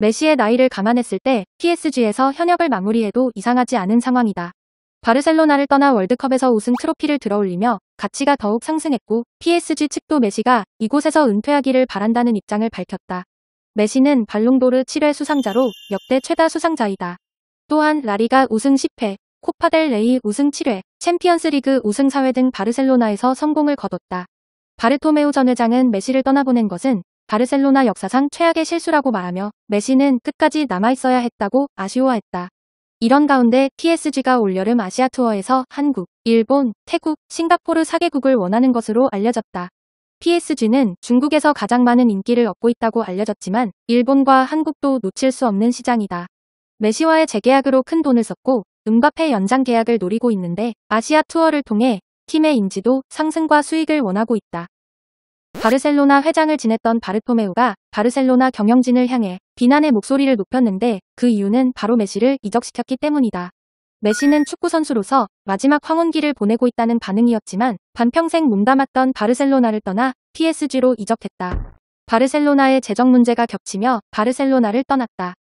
메시의 나이를 감안했을 때 PSG에서 현역을 마무리해도 이상하지 않은 상황이다. 바르셀로나를 떠나 월드컵에서 우승 트로피를 들어올리며 가치가 더욱 상승했고 PSG 측도 메시가 이곳에서 은퇴하기를 바란다는 입장을 밝혔다. 메시는 발롱도르 7회 수상자로 역대 최다 수상자이다. 또한 라리가 우승 10회, 코파델 레이 우승 7회, 챔피언스리그 우승 4회 등 바르셀로나에서 성공을 거뒀다. 바르토메우 전 회장은 메시를 떠나보낸 것은 바르셀로나 역사상 최악의 실수라고 말하며 메시는 끝까지 남아있어야 했다고 아쉬워했다. 이런 가운데 PSG가 올여름 아시아 투어에서 한국, 일본, 태국, 싱가포르 4개국을 원하는 것으로 알려졌다. PSG는 중국에서 가장 많은 인기를 얻고 있다고 알려졌지만 일본과 한국도 놓칠 수 없는 시장이다. 메시와의 재계약으로 큰 돈을 썼고 음바페 연장 계약을 노리고 있는데 아시아 투어를 통해 팀의 인지도 상승과 수익을 원하고 있다. 바르셀로나 회장을 지냈던 바르토메우가 바르셀로나 경영진을 향해 비난의 목소리를 높였는데 그 이유는 바로 메시를 이적시켰기 때문이다. 메시는 축구선수로서 마지막 황혼기를 보내고 있다는 반응이었지만 반평생 몸담았던 바르셀로나를 떠나 PSG로 이적했다. 바르셀로나의 재정 문제가 겹치며 바르셀로나를 떠났다.